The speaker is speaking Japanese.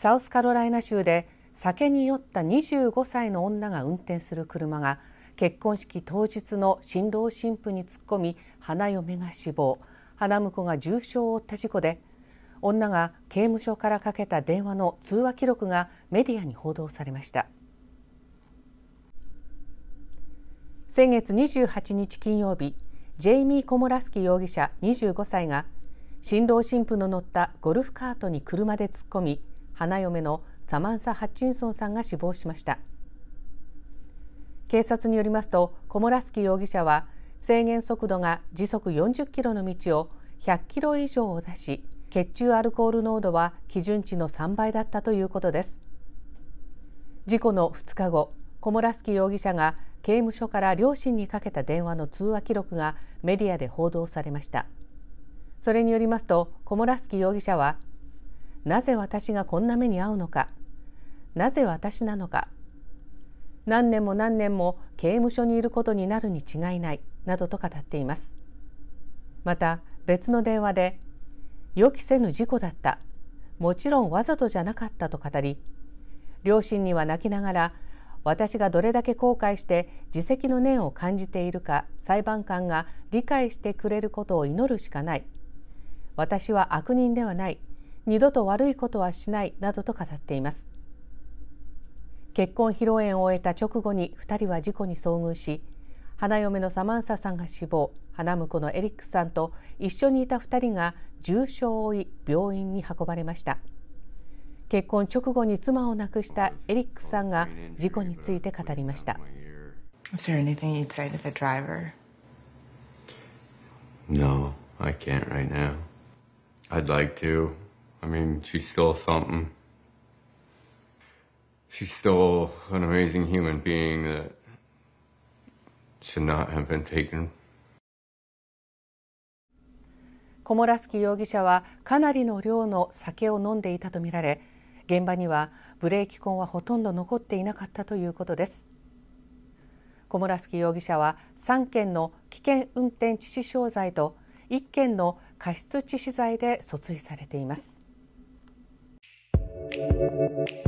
サウスカロライナ州で酒に酔った25歳の女が運転する車が結婚式当日の新郎新婦に突っ込み花嫁が死亡花婿が重傷を負った事故で女が刑務所からかけた電話の通話記録がメディアに報道されました先月28日金曜日ジェイミー・コモラスキ容疑者25歳が新郎新婦の乗ったゴルフカートに車で突っ込み花嫁のサマンサ・ハッチンソンさんが死亡しました警察によりますとコモラスキ容疑者は制限速度が時速40キロの道を100キロ以上を出し血中アルコール濃度は基準値の3倍だったということです事故の2日後コモラスキ容疑者が刑務所から両親にかけた電話の通話記録がメディアで報道されましたそれによりますとコモラスキ容疑者はなぜ私がこんな目に遭うのかなぜ私なのか何年も何年も刑務所にいることになるに違いないなどと語っていますまた別の電話で予期せぬ事故だったもちろんわざとじゃなかったと語り両親には泣きながら私がどれだけ後悔して自責の念を感じているか裁判官が理解してくれることを祈るしかない私は悪人ではない二度と悪いことはしないなどと語っています結婚披露宴を終えた直後に2人は事故に遭遇し花嫁のサマンサさんが死亡花婿のエリックさんと一緒にいた2人が重傷を負い病院に運ばれました結婚直後に妻を亡くしたエリックさんが事故について語りました Is there anything you'd say to the driver? No, I can't right now. I'd like to. I mean, she's still something. She's still an amazing human being that should not have been taken. コモラスキ容疑者はかなりの量の酒を飲んでいたとみられ現場にはブレーキ痕はほとんど残っていなかったということですコモラスキ容疑者は3件の危険運転致死傷罪と1件の過失致死罪で訴追されています Thank you.